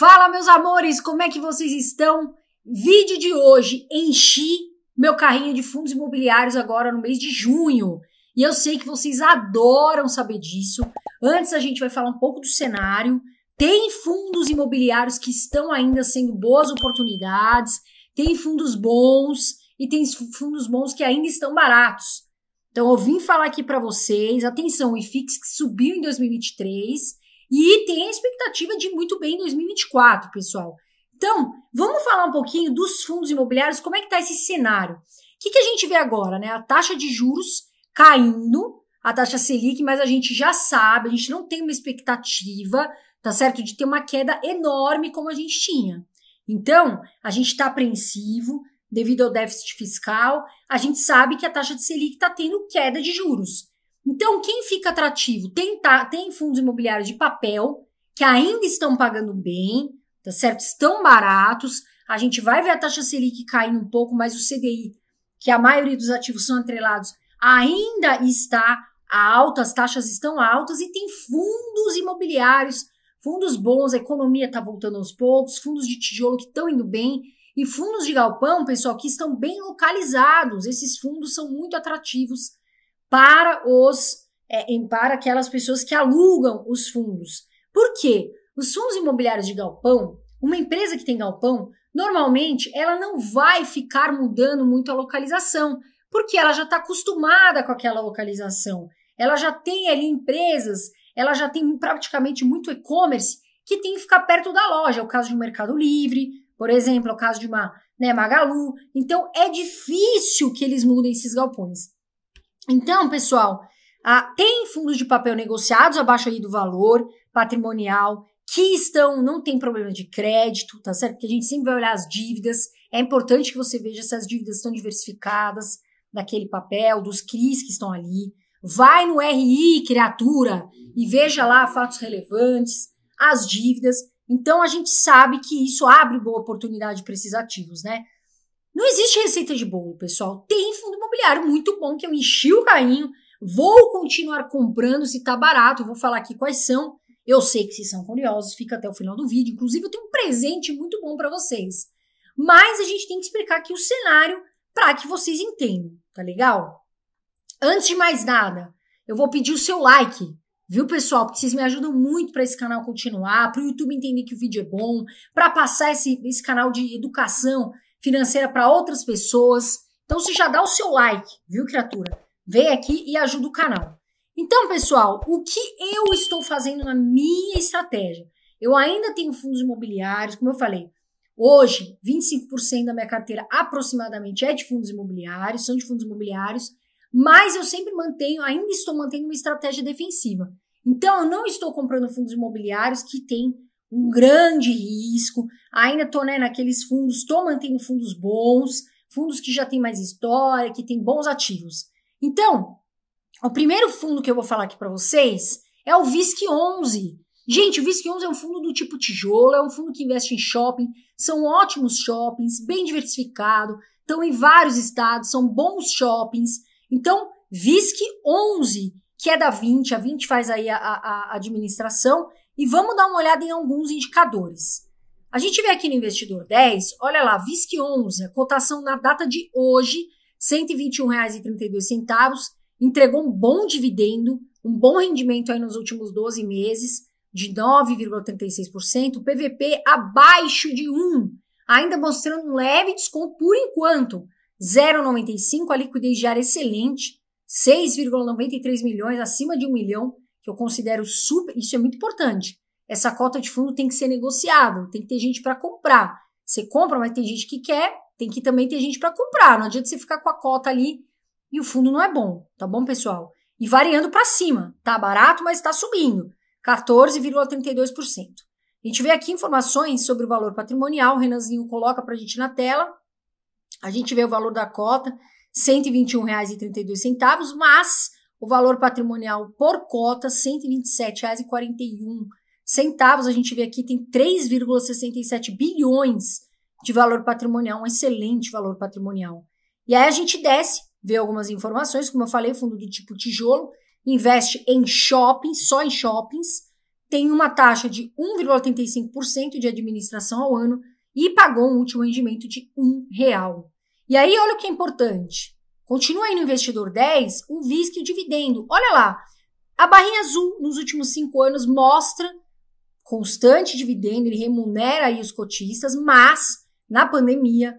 Fala, meus amores, como é que vocês estão? Vídeo de hoje, enchi meu carrinho de fundos imobiliários agora no mês de junho. E eu sei que vocês adoram saber disso. Antes a gente vai falar um pouco do cenário. Tem fundos imobiliários que estão ainda sendo boas oportunidades, tem fundos bons e tem fundos bons que ainda estão baratos. Então eu vim falar aqui para vocês, atenção, o IFIX subiu em 2023, e tem a expectativa de muito bem em 2024, pessoal. Então, vamos falar um pouquinho dos fundos imobiliários, como é que está esse cenário. O que, que, a gente vê agora? Né? A taxa de juros caindo, a taxa Selic, mas a gente já sabe, a gente não tem uma expectativa, tá certo? De ter uma queda enorme como a gente tinha. Então, a gente está apreensivo devido ao déficit fiscal, a gente sabe que a taxa de Selic está tendo queda de juros. Então, quem fica atrativo? Tem, tá, tem fundos imobiliários de papel que ainda estão pagando bem, tá certo? Estão baratos. A gente vai ver a taxa Selic caindo um pouco, mas o CDI, que a maioria dos ativos são atrelados, ainda está alta, as taxas estão altas e tem fundos imobiliários, fundos bons, a economia está voltando aos poucos, fundos de tijolo que estão indo bem e fundos de galpão, pessoal, que estão bem localizados. Esses fundos são muito atrativos para os é, para aquelas pessoas que alugam os fundos. Por quê? Os fundos imobiliários de galpão, uma empresa que tem galpão, normalmente ela não vai ficar mudando muito a localização, porque ela já está acostumada com aquela localização. Ela já tem ali empresas, ela já tem praticamente muito e-commerce que tem que ficar perto da loja. É o caso de um Mercado Livre, por exemplo, é o caso de uma né, Magalu. Então é difícil que eles mudem esses galpões. Então, pessoal, ah, tem fundos de papel negociados abaixo aí do valor patrimonial que estão, não tem problema de crédito, tá certo? Porque a gente sempre vai olhar as dívidas. É importante que você veja se as dívidas estão diversificadas daquele papel, dos CRIs que estão ali. Vai no RI, criatura, e veja lá fatos relevantes, as dívidas. Então a gente sabe que isso abre boa oportunidade para esses ativos, né? Não existe receita de bolo, pessoal. Tem fundo imobiliário muito bom que eu enchi o carrinho, vou continuar comprando se tá barato, vou falar aqui quais são. Eu sei que vocês são curiosos, fica até o final do vídeo. Inclusive, eu tenho um presente muito bom para vocês. Mas a gente tem que explicar aqui o cenário para que vocês entendam, tá legal? Antes de mais nada, eu vou pedir o seu like, viu, pessoal? Porque vocês me ajudam muito para esse canal continuar, para o YouTube entender que o vídeo é bom, para passar esse, esse canal de educação financeira para outras pessoas. Então, se já dá o seu like, viu, criatura? Vem aqui e ajuda o canal. Então, pessoal, o que eu estou fazendo na minha estratégia? Eu ainda tenho fundos imobiliários, como eu falei, hoje 25% da minha carteira aproximadamente é de fundos imobiliários, são de fundos imobiliários, mas eu sempre mantenho, ainda estou mantendo uma estratégia defensiva. Então, eu não estou comprando fundos imobiliários que têm um grande risco. Ainda estou né, naqueles fundos, estou mantendo fundos bons, fundos que já têm mais história, que têm bons ativos. Então, o primeiro fundo que eu vou falar aqui para vocês é o VISC 11. Gente, o VISC 11 é um fundo do tipo tijolo, é um fundo que investe em shopping, são ótimos shoppings, bem diversificado, estão em vários estados, são bons shoppings. Então, VISC 11 que é da 20, a 20 faz aí a, a, administração, e vamos dar uma olhada em alguns indicadores. A gente vê aqui no investidor 10, olha lá, VISC 11, a cotação na data de hoje, R$ 121,32, entregou um bom dividendo, um bom rendimento aí nos últimos 12 meses, de 9,36%, PVP abaixo de 1, ainda mostrando um leve desconto por enquanto. 0,95, a liquidez diária excelente, 6,93 milhões, acima de um milhão, que eu considero super. Isso é muito importante. Essa cota de fundo tem que ser negociável, tem que ter gente para comprar. Você compra, mas tem gente que quer, tem que também ter gente para comprar. Não adianta você ficar com a cota ali e o fundo não é bom, tá bom, pessoal? E variando para cima, tá barato, mas está subindo, 14,32%. A gente vê aqui informações sobre o valor patrimonial, o Renanzinho coloca para a gente na tela. A gente vê o valor da cota, R$ 121,32, mas o valor patrimonial por cota R$ 127,41. Centavos, a gente vê aqui tem 3,67 bilhões de valor patrimonial, um excelente valor patrimonial. E aí a gente desce, vê algumas informações, como eu falei, fundo do tipo tijolo, investe em shoppings, só em shoppings, tem uma taxa de 1,85% de administração ao ano e pagou um último rendimento de um real. E aí, olha o que é importante. Continua aí no investidor 10 o VISC e o dividendo. Olha lá, a barrinha azul nos últimos cinco anos mostra constante dividendo, ele remunera aí os cotistas, mas na pandemia,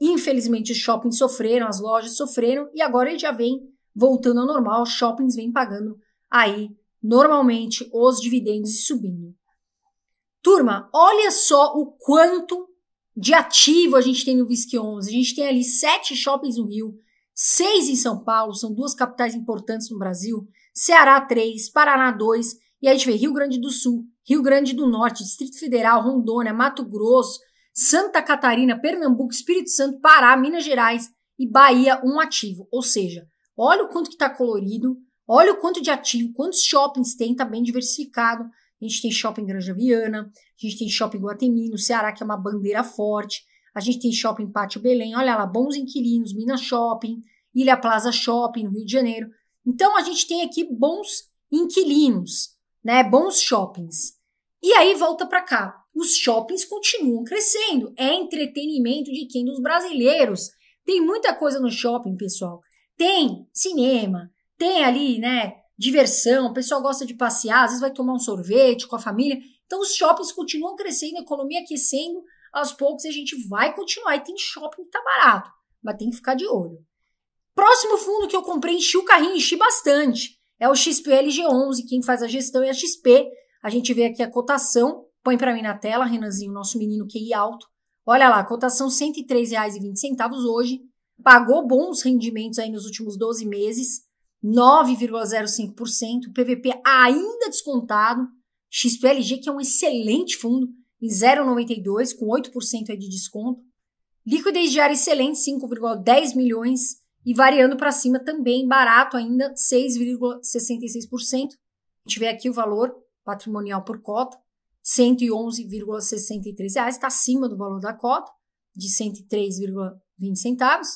infelizmente, os shoppings sofreram, as lojas sofreram e agora ele já vem voltando ao normal, os shoppings vêm pagando aí normalmente os dividendos e subindo. Turma, olha só o quanto de ativo a gente tem no Visque 11, a gente tem ali sete shoppings no Rio, seis em São Paulo, são duas capitais importantes no Brasil, Ceará 3, Paraná 2, e a gente vê Rio Grande do Sul, Rio Grande do Norte, Distrito Federal, Rondônia, Mato Grosso, Santa Catarina, Pernambuco, Espírito Santo, Pará, Minas Gerais e Bahia um ativo. Ou seja, olha o quanto que está colorido, olha o quanto de ativo, quantos shoppings tem, está bem diversificado. A gente tem shopping Granja Viana, a gente tem Shopping Guatemi, no Ceará, que é uma bandeira forte, a gente tem Shopping Pátio Belém, olha lá, Bons Inquilinos, Minas Shopping, Ilha Plaza Shopping, no Rio de Janeiro. Então, a gente tem aqui bons inquilinos, né, bons shoppings. E aí volta para cá. Os shoppings continuam crescendo. É entretenimento de quem? Dos brasileiros. Tem muita coisa no shopping, pessoal. Tem cinema, tem ali, né, diversão. O pessoal gosta de passear, às vezes vai tomar um sorvete com a família. Então os shoppings continuam crescendo, a economia aquecendo, aos poucos a gente vai continuar. E tem shopping que tá barato, mas tem que ficar de olho. Próximo fundo que eu comprei, enchi o carrinho, enchi bastante. É o XPLG11, quem faz a gestão é a XP. A gente vê aqui a cotação, põe para mim na tela, Renanzinho, nosso menino QI alto. Olha lá, cotação R$ 103,20 hoje. Pagou bons rendimentos aí nos últimos 12 meses, 9,05%. PVP ainda descontado, XPLG, que é um excelente fundo, em 0,92, com 8% de desconto. Liquidez diária excelente, 5,10 milhões, e variando para cima também, barato ainda, 6,66%. A gente vê aqui o valor patrimonial por cota, R$ 111,63, está acima do valor da cota, de 103,20 centavos,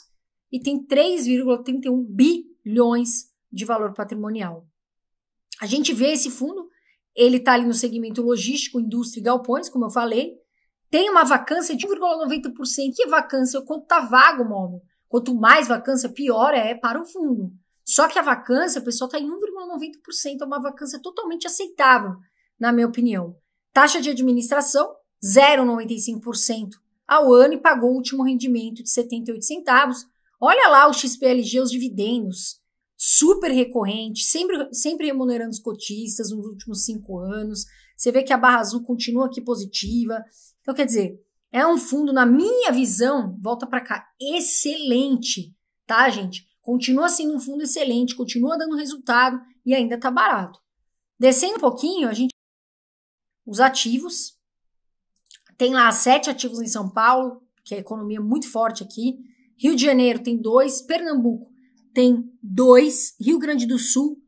e tem 3,31 bilhões de valor patrimonial. A gente vê esse fundo ele está ali no segmento logístico, indústria e galpões, como eu falei. Tem uma vacância de 1,90%. Que vacância? Quanto está vago o móvel? Quanto mais vacância, pior é para o fundo. Só que a vacância, o pessoal está em 1,90%, é uma vacância totalmente aceitável, na minha opinião. Taxa de administração, 0,95% ao ano e pagou o último rendimento de 78 centavos. Olha lá o XPLG, os dividendos super recorrente, sempre, sempre remunerando os cotistas nos últimos cinco anos. Você vê que a Barra Azul continua aqui positiva. Então, quer dizer, é um fundo, na minha visão, volta para cá, excelente, tá, gente? Continua sendo um fundo excelente, continua dando resultado e ainda tá barato. Descendo um pouquinho, a gente os ativos. Tem lá sete ativos em São Paulo, que é a economia muito forte aqui. Rio de Janeiro tem dois, Pernambuco tem dois, Rio Grande do Sul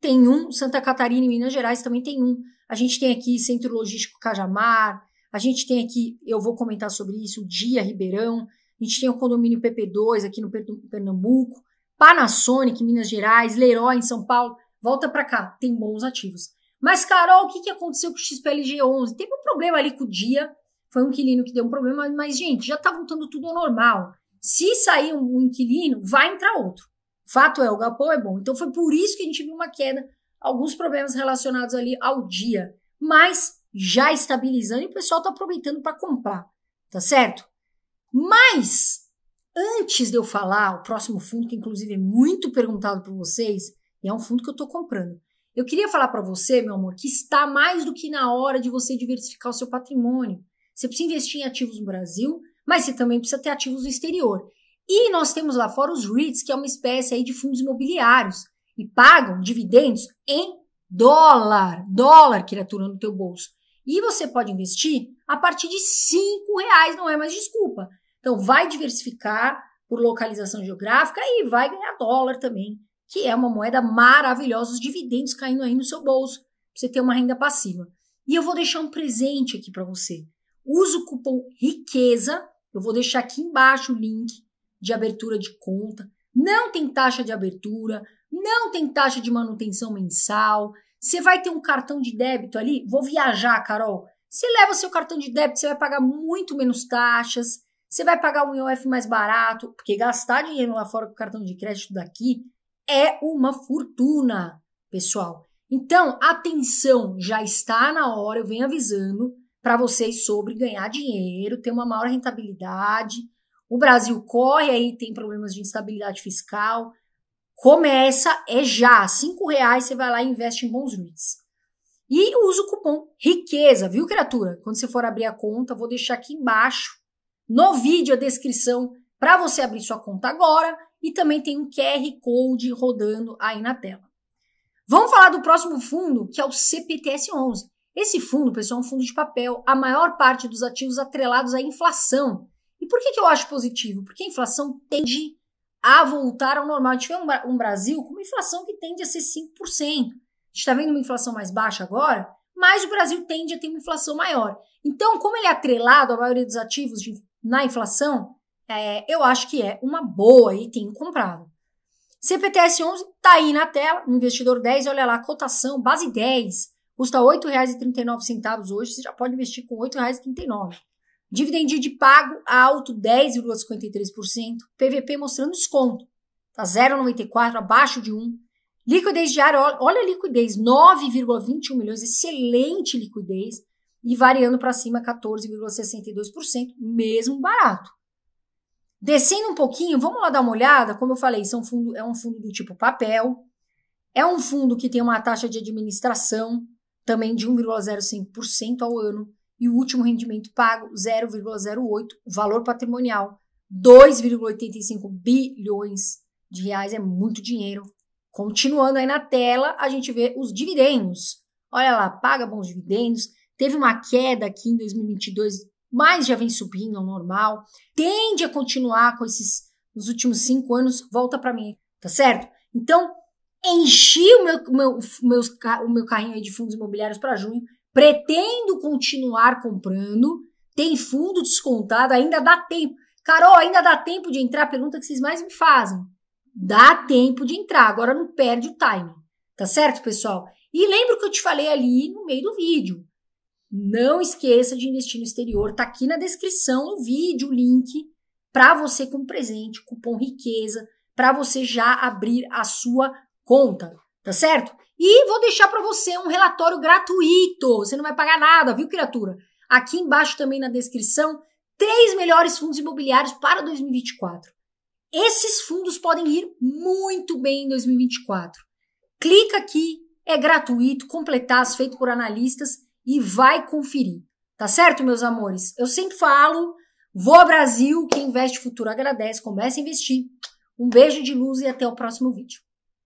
tem um, Santa Catarina e Minas Gerais também tem um. A gente tem aqui Centro Logístico Cajamar, a gente tem aqui, eu vou comentar sobre isso, o Dia Ribeirão, a gente tem o condomínio PP2 aqui no Pernambuco, Panasonic, Minas Gerais, Leroy em São Paulo, volta para cá, tem bons ativos. Mas, Carol, o que, que aconteceu com o XPLG11? Teve um problema ali com o dia, foi um inquilino que deu um problema, mas, gente, já está voltando tudo ao normal. Se sair um inquilino, vai entrar outro. Fato é, o galpão é bom. Então foi por isso que a gente viu uma queda, alguns problemas relacionados ali ao dia, mas já estabilizando e o pessoal está aproveitando para comprar, tá certo? Mas antes de eu falar o próximo fundo, que inclusive é muito perguntado por vocês, e é um fundo que eu estou comprando. Eu queria falar para você, meu amor, que está mais do que na hora de você diversificar o seu patrimônio. Você precisa investir em ativos no Brasil, mas você também precisa ter ativos no exterior. E nós temos lá fora os REITs, que é uma espécie aí de fundos imobiliários, e pagam dividendos em dólar, dólar criatura no teu bolso. E você pode investir a partir de cinco reais, não é mais desculpa. Então vai diversificar por localização geográfica e vai ganhar dólar também, que é uma moeda maravilhosa, os dividendos caindo aí no seu bolso, pra você ter uma renda passiva. E eu vou deixar um presente aqui para você. Usa o cupom riqueza, eu vou deixar aqui embaixo o link de abertura de conta, não tem taxa de abertura, não tem taxa de manutenção mensal. Você vai ter um cartão de débito ali, vou viajar, Carol. Você leva seu cartão de débito, você vai pagar muito menos taxas, você vai pagar um IOF mais barato, porque gastar dinheiro lá fora com cartão de crédito daqui é uma fortuna, pessoal. Então, atenção, já está na hora, eu venho avisando para vocês sobre ganhar dinheiro, ter uma maior rentabilidade, o Brasil corre aí, tem problemas de instabilidade fiscal. Começa, é já. Cinco reais você vai lá e investe em bons REITs. E usa o cupom riqueza, viu, criatura? Quando você for abrir a conta, vou deixar aqui embaixo no vídeo a descrição para você abrir sua conta agora e também tem um QR Code rodando aí na tela. Vamos falar do próximo fundo, que é o CPTS11. Esse fundo, pessoal, é um fundo de papel, a maior parte dos ativos atrelados à inflação. E por que, que eu acho positivo? Porque a inflação tende a voltar ao normal. A gente vê um, um Brasil com uma inflação que tende a ser 5%. A gente está vendo uma inflação mais baixa agora, mas o Brasil tende a ter uma inflação maior. Então, como ele é atrelado à maioria dos ativos de, na inflação, é, eu acho que é uma boa e tem comprado. CPTS 11 está aí na tela, investidor 10, olha lá, cotação, base 10, custa R$ 8,39 hoje, você já pode investir com R$ 8,39. Dividend de pago alto 10,53%, PVP mostrando desconto, Está 0,94 abaixo de 1. Liquidez diária, olha a liquidez, 9,21 milhões, excelente liquidez e variando para cima 14,62%, mesmo barato. Descendo um pouquinho, vamos lá dar uma olhada. Como eu falei, são fundo, é um fundo do tipo papel, é um fundo que tem uma taxa de administração também de 1,05% ao ano e o último rendimento pago 0,08, o valor patrimonial 2,85 bilhões de reais é muito dinheiro. Continuando aí na tela, a gente vê os dividendos. Olha lá, paga bons dividendos. Teve uma queda aqui em 2022, mas já vem subindo ao normal. Tende a continuar com esses nos últimos cinco anos. Volta para mim, tá certo? Então enchi o meu, meu, meus, o meu carrinho de fundos imobiliários para junho Pretendo continuar comprando. Tem fundo descontado, ainda dá tempo. Carol, ainda dá tempo de entrar? Pergunta que vocês mais me fazem. Dá tempo de entrar, agora não perde o time. Tá certo, pessoal? E lembra que eu te falei ali no meio do vídeo. Não esqueça de investir no exterior. Tá aqui na descrição o vídeo, o link para você com presente, cupom riqueza, para você já abrir a sua conta, tá certo? E vou deixar para você um relatório gratuito. Você não vai pagar nada, viu, criatura? Aqui embaixo também na descrição, três melhores fundos imobiliários para 2024. Esses fundos podem ir muito bem em 2024. Clica aqui, é gratuito, completar, feito por analistas e vai conferir. Tá certo, meus amores? Eu sempre falo, vou ao Brasil, quem investe futuro agradece, começa a investir. Um beijo de luz e até o próximo vídeo.